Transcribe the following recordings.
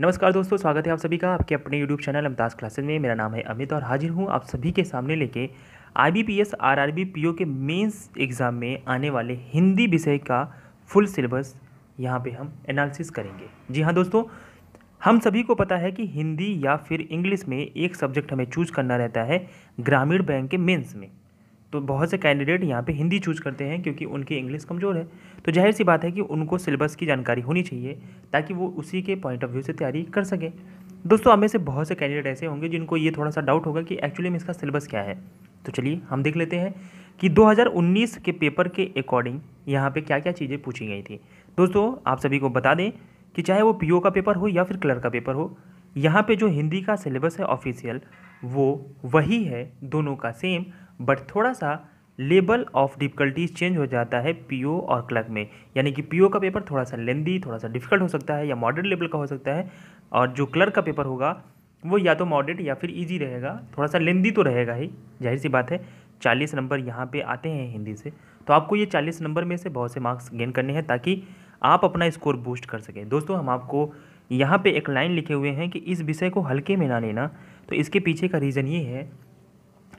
नमस्कार दोस्तों स्वागत है आप सभी का आपके अपने यूट्यूब चैनल अमताज क्लासेज में मेरा नाम है अमित और हाजिर हूँ आप सभी के सामने लेके बी पी ओ के मेन्स एग्ज़ाम में आने वाले हिंदी विषय का फुल सिलेबस यहाँ पे हम एनालिसिस करेंगे जी हाँ दोस्तों हम सभी को पता है कि हिंदी या फिर इंग्लिश में एक सब्जेक्ट हमें चूज करना रहता है ग्रामीण बैंक के मेन्स में तो बहुत से कैंडिडेट यहाँ पे हिंदी चूज़ करते हैं क्योंकि उनकी इंग्लिश कमज़ोर है तो जाहिर सी बात है कि उनको सिलेबस की जानकारी होनी चाहिए ताकि वो उसी के पॉइंट ऑफ व्यू से तैयारी कर सकें दोस्तों हमें से बहुत से कैंडिडेट ऐसे होंगे जिनको ये थोड़ा सा डाउट होगा कि एक्चुअली में इसका सिलेबस क्या है तो चलिए हम देख लेते हैं कि दो के पेपर के अकॉर्डिंग यहाँ पर क्या क्या चीज़ें पूछी गई थी दोस्तों आप सभी को बता दें कि चाहे वो पी का पेपर हो या फिर क्लर्क का पेपर हो यहाँ पे जो हिंदी का सिलेबस है ऑफिशियल वो वही है दोनों का सेम बट थोड़ा सा लेवल ऑफ डिफ़िकल्टीज चेंज हो जाता है पीओ और क्लर्क में यानी कि पीओ का पेपर थोड़ा सा लेंदी थोड़ा सा डिफ़िकल्ट हो सकता है या मॉडरेट लेवल का हो सकता है और जो क्लर्क का पेपर होगा वो या तो मॉडरेट या फिर ईजी रहेगा थोड़ा सा लेंदी तो रहेगा ही जाहिर सी बात है चालीस नंबर यहाँ पर आते हैं हिंदी से तो आपको ये चालीस नंबर में से बहुत से मार्क्स गेन करने हैं ताकि आप अपना स्कोर बूस्ट कर सकें दोस्तों हम आपको यहाँ पे एक लाइन लिखे हुए हैं कि इस विषय को हल्के में ना लेना तो इसके पीछे का रीज़न ये है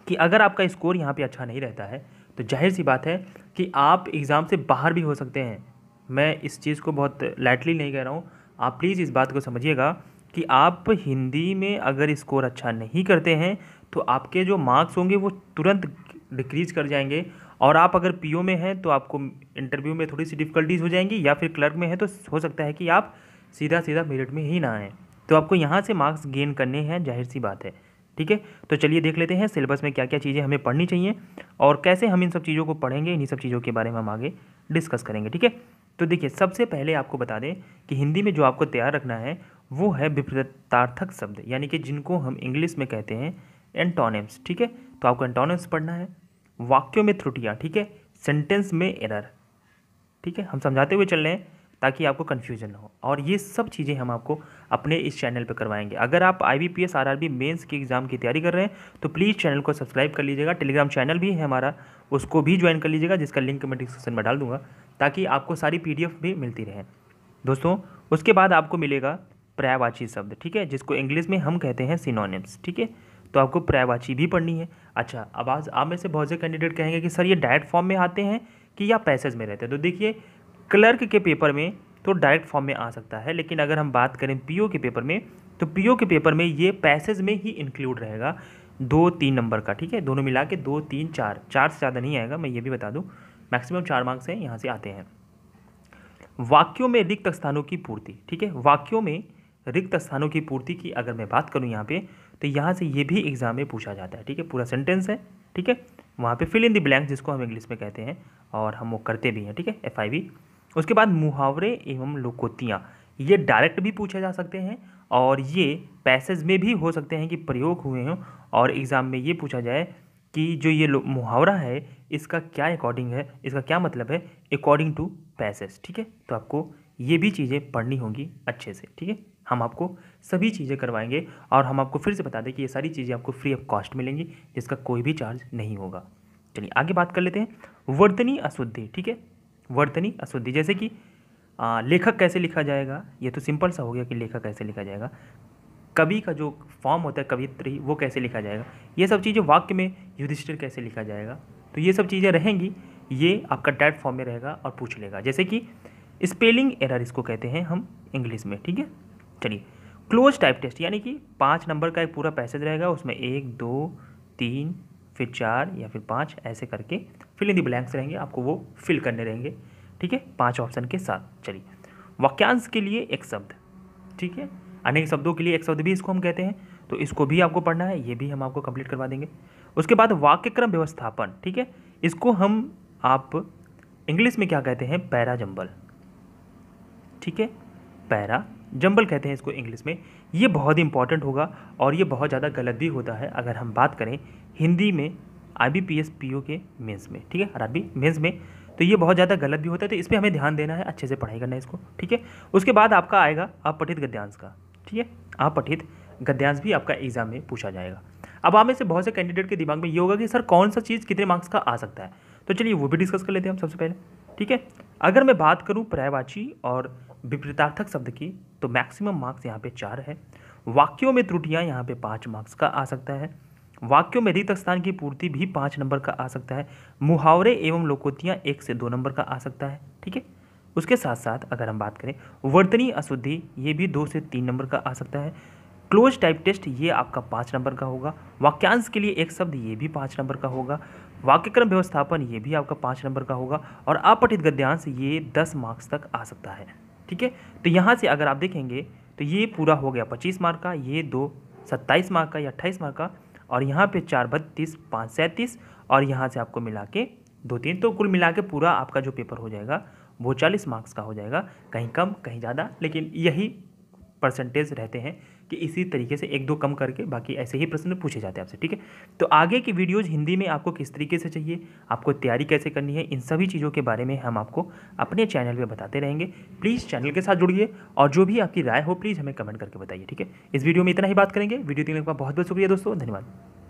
कि अगर आपका स्कोर यहाँ पे अच्छा नहीं रहता है तो जाहिर सी बात है कि आप एग्ज़ाम से बाहर भी हो सकते हैं मैं इस चीज़ को बहुत लाइटली नहीं कह रहा हूँ आप प्लीज़ इस बात को समझिएगा कि आप हिंदी में अगर स्कोर अच्छा नहीं करते हैं तो आपके जो मार्क्स होंगे वो तुरंत डिक्रीज कर जाएंगे और आप अगर पीओ में हैं तो आपको इंटरव्यू में थोड़ी सी डिफ़िकल्टीज हो जाएंगी या फिर क्लर्क में है तो हो सकता है कि आप सीधा सीधा मेरिट में ही ना आएँ तो आपको यहाँ से मार्क्स गेन करने हैं जाहिर सी बात है ठीक है तो चलिए देख लेते हैं सिलेबस में क्या क्या चीज़ें हमें पढ़नी चाहिए और कैसे हम इन सब चीज़ों को पढ़ेंगे इन्हीं सब चीज़ों के बारे में हम आगे डिस्कस करेंगे ठीक है तो देखिए सबसे पहले आपको बता दें कि हिंदी में जो आपको तैयार रखना है वो है विपरीतार्थक शब्द यानी कि जिनको हम इंग्लिश में कहते हैं एंटोनिम्स ठीक है तो आपको एंटोनिम्स पढ़ना है वाक्यों में त्रुटियाँ ठीक है सेंटेंस में एरर ठीक है हम समझाते हुए चल रहे हैं ताकि आपको कन्फ्यूजन ना हो और ये सब चीज़ें हम आपको अपने इस चैनल पर करवाएंगे अगर आप I B P S R R B mains की एग्ज़ाम की तैयारी कर रहे हैं तो प्लीज़ चैनल को सब्सक्राइब कर लीजिएगा टेलीग्राम चैनल भी है हमारा उसको भी ज्वाइन कर लीजिएगा जिसका लिंक मैं डिस्क्रिप्शन में डाल दूंगा ताकि आपको सारी पी डी एफ भी मिलती रहे दोस्तों उसके बाद आपको मिलेगा प्रायवाची शब्द ठीक है जिसको इंग्लिश में हम कहते हैं सिनोनिम्स ठीक है तो आपको प्रायवाची भी पढ़नी है अच्छा अब आज आप में से बहुत से कैंडिडेट कहेंगे कि सर ये डायरेक्ट फॉर्म में आते हैं कि या पैसेज में रहते हैं तो देखिए क्लर्क के पेपर में तो डायरेक्ट फॉर्म में आ सकता है लेकिन अगर हम बात करें पीओ के पेपर में तो पीओ के पेपर में ये पैसेज में ही इंक्लूड रहेगा दो तीन नंबर का ठीक है दोनों मिला के दो तीन चार चार से ज़्यादा नहीं आएगा मैं ये भी बता दूँ मैक्सिमम चार मार्क्स हैं यहाँ से आते हैं वाक्यों में रिक्त स्थानों की पूर्ति ठीक है वाक्यों में रिक्त स्थानों की पूर्ति की अगर मैं बात करूँ यहाँ पे तो यहाँ से ये भी एग्ज़ाम में पूछा जाता है ठीक है पूरा सेंटेंस है ठीक है वहाँ पर फिल इन द ब्लैंक जिसको हम इंग्लिश में कहते हैं और हम वो करते भी हैं ठीक है एफ आई उसके बाद मुहावरे एवं लोकोतियाँ ये डायरेक्ट भी पूछे जा सकते हैं और ये पैसेज में भी हो सकते हैं कि प्रयोग हुए हों और एग्ज़ाम में ये पूछा जाए कि जो ये मुहावरा है इसका क्या अकॉर्डिंग है इसका क्या मतलब है अकॉर्डिंग टू पैसेज ठीक है तो आपको ये भी चीज़ें पढ़नी होंगी अच्छे से ठीक है हम आपको सभी चीज़ें करवाएंगे और हम आपको फिर से बता दें कि ये सारी चीज़ें आपको फ्री ऑफ कॉस्ट मिलेंगी जिसका कोई भी चार्ज नहीं होगा चलिए आगे बात कर लेते हैं वर्तनी अशुद्धि ठीक है वर्तनी अशुद्धि जैसे कि आ, लेखक कैसे लिखा जाएगा ये तो सिंपल सा हो गया कि लेखक कैसे लिखा जाएगा कवि का जो फॉर्म होता है कवित्री वो कैसे लिखा जाएगा ये सब चीज़ें वाक्य में युधिष्ठिर कैसे लिखा जाएगा तो ये सब चीज़ें रहेंगी ये आपका डैट फॉर्म में रहेगा और पूछ लेगा जैसे कि स्पेलिंग एरर इसको कहते हैं हम इंग्लिश में ठीक है चलिए क्लोज टाइप टेस्ट यानी कि पाँच नंबर का एक पूरा पैसेज रहेगा उसमें एक दो तीन फिर चार या फिर पाँच ऐसे करके फिल इन दी ब्लैंक्स रहेंगे आपको वो फिल करने रहेंगे ठीक है पाँच ऑप्शन के साथ चलिए वाक्यांश के लिए एक शब्द ठीक है अनेक शब्दों के लिए एक शब्द भी इसको हम कहते हैं तो इसको भी आपको पढ़ना है ये भी हम आपको कंप्लीट करवा देंगे उसके बाद वाक्यक्रम व्यवस्थापन ठीक है इसको हम आप इंग्लिश में क्या कहते हैं पैरा जंबल ठीक है पैरा जंबल कहते हैं इसको इंग्लिश में ये बहुत इंपॉर्टेंट होगा और ये बहुत ज़्यादा गलत भी होता है अगर हम बात करें हिंदी में I B P S P O के मेन्स में ठीक है और अरबी मेन्स में तो ये बहुत ज़्यादा गलत भी होता है तो इस पर हमें ध्यान देना है अच्छे से पढ़ाई करना है इसको ठीक है उसके बाद आपका आएगा आप पठित गद्यांश का ठीक है आप पठित गद्यांश भी आपका एग्जाम में पूछा जाएगा अब आप में से बहुत से कैंडिडेट के दिमाग में ये होगा कि सर कौन सा चीज़ कितने मार्क्स का आ सकता है तो चलिए वो भी डिस्कस कर लेते हैं हम सबसे पहले ठीक है अगर मैं बात करूँ पर्यायवाची और विपरीतार्थक शब्द की तो मैक्सिमम मार्क्स यहाँ पे चार है वाक्यों में त्रुटियाँ यहाँ पे पाँच मार्क्स का आ सकता है वाक्यों में रिक्त स्थान की पूर्ति भी पाँच नंबर का आ सकता है मुहावरे एवं लोकोतियाँ एक से दो नंबर का आ सकता है ठीक है उसके साथ साथ अगर हम बात करें वर्तनी अशुद्धि ये भी दो से तीन नंबर का आ सकता है क्लोज टाइप टेस्ट ये आपका पाँच नंबर का होगा वाक्यांश के लिए एक शब्द ये भी पाँच नंबर का होगा वाक्यक्रम व्यवस्थापन ये भी आपका पाँच नंबर का होगा और अपठित गद्यांश ये दस मार्क्स तक आ सकता है ठीक है तो यहाँ से अगर आप देखेंगे तो ये पूरा हो गया पच्चीस मार्क का ये दो सत्ताईस मार्क का या अट्ठाईस मार्क का और यहाँ पे चार बत्तीस पाँच सैंतीस और यहाँ से आपको मिला के दो तीन तो कुल मिला के पूरा आपका जो पेपर हो जाएगा वो चालीस मार्क्स का हो जाएगा कहीं कम कहीं ज़्यादा लेकिन यही परसेंटेज रहते हैं कि इसी तरीके से एक दो कम करके बाकी ऐसे ही प्रश्न पूछे जाते हैं आपसे ठीक है तो आगे की वीडियोज़ हिंदी में आपको किस तरीके से चाहिए आपको तैयारी कैसे करनी है इन सभी चीज़ों के बारे में हम आपको अपने चैनल पर बताते रहेंगे प्लीज़ चैनल के साथ जुड़िए और जो भी आपकी राय हो प्लीज़ हमें कमेंट करके बताइए ठीक है इस वीडियो में इतना ही बात करेंगे वीडियो देखने बाद बहुत बहुत शुक्रिया दोस्तों धन्यवाद